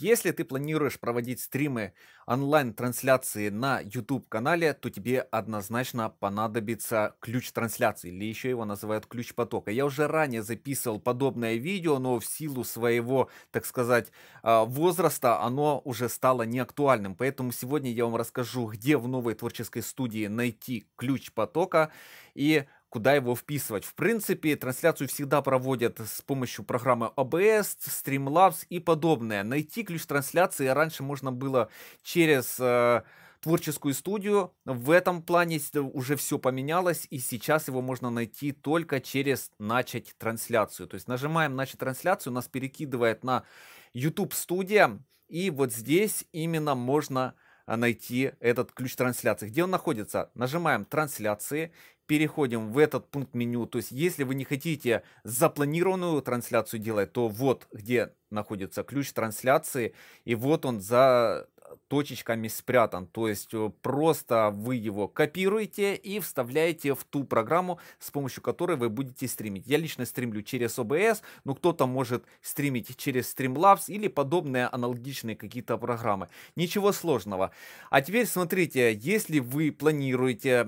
Если ты планируешь проводить стримы онлайн-трансляции на YouTube-канале, то тебе однозначно понадобится ключ трансляции, или еще его называют ключ потока. Я уже ранее записывал подобное видео, но в силу своего, так сказать, а, возраста оно уже стало неактуальным. Поэтому сегодня я вам расскажу, где в новой творческой студии найти ключ потока и куда его вписывать. В принципе, трансляцию всегда проводят с помощью программы OBS, а Streamlabs и подобное. Найти ключ трансляции раньше можно было через э, творческую студию. В этом плане уже все поменялось, и сейчас его можно найти только через начать трансляцию. То есть нажимаем начать трансляцию, нас перекидывает на YouTube студия, и вот здесь именно можно а, найти этот ключ трансляции. Где он находится? Нажимаем трансляции, переходим в этот пункт меню. То есть, если вы не хотите запланированную трансляцию делать, то вот где находится ключ трансляции. И вот он за точечками спрятан. То есть э, просто вы его копируете и вставляете в ту программу, с помощью которой вы будете стримить. Я лично стримлю через OBS, но кто-то может стримить через Streamlabs или подобные аналогичные какие-то программы. Ничего сложного. А теперь смотрите, если вы планируете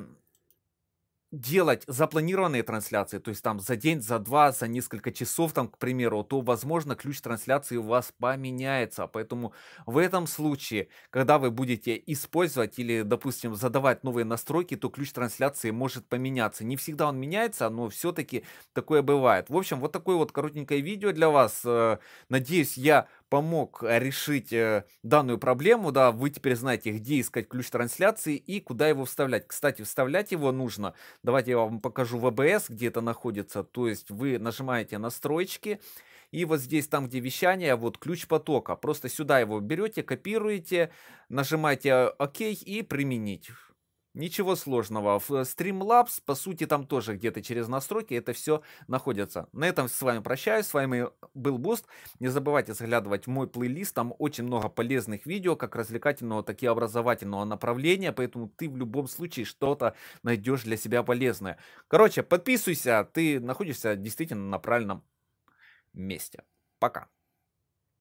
делать запланированные трансляции, то есть там за день, за два, за несколько часов, там, к примеру, то, возможно, ключ трансляции у вас поменяется. Поэтому в этом случае, когда вы будете использовать или, допустим, задавать новые настройки, то ключ трансляции может поменяться. Не всегда он меняется, но все-таки такое бывает. В общем, вот такое вот коротенькое видео для вас. Э, надеюсь, я помог э, решить э, данную проблему, да, вы теперь знаете, где искать ключ трансляции и куда его вставлять. Кстати, вставлять его нужно, давайте я вам покажу в OBS, где это находится, то есть вы нажимаете настройки, и вот здесь, там, где вещание, вот ключ потока. Просто сюда его берете, копируете, нажимаете ОК и применить. Ничего сложного. В э, Streamlabs, по сути, там тоже где-то через настройки это все находится. На этом с вами прощаюсь. С вами был Буст. Не забывайте заглядывать в мой плейлист. Там очень много полезных видео, как развлекательного, так и образовательного направления. Поэтому ты в любом случае что-то найдешь для себя полезное. Короче, подписывайся. Ты находишься действительно на правильном месте. Пока.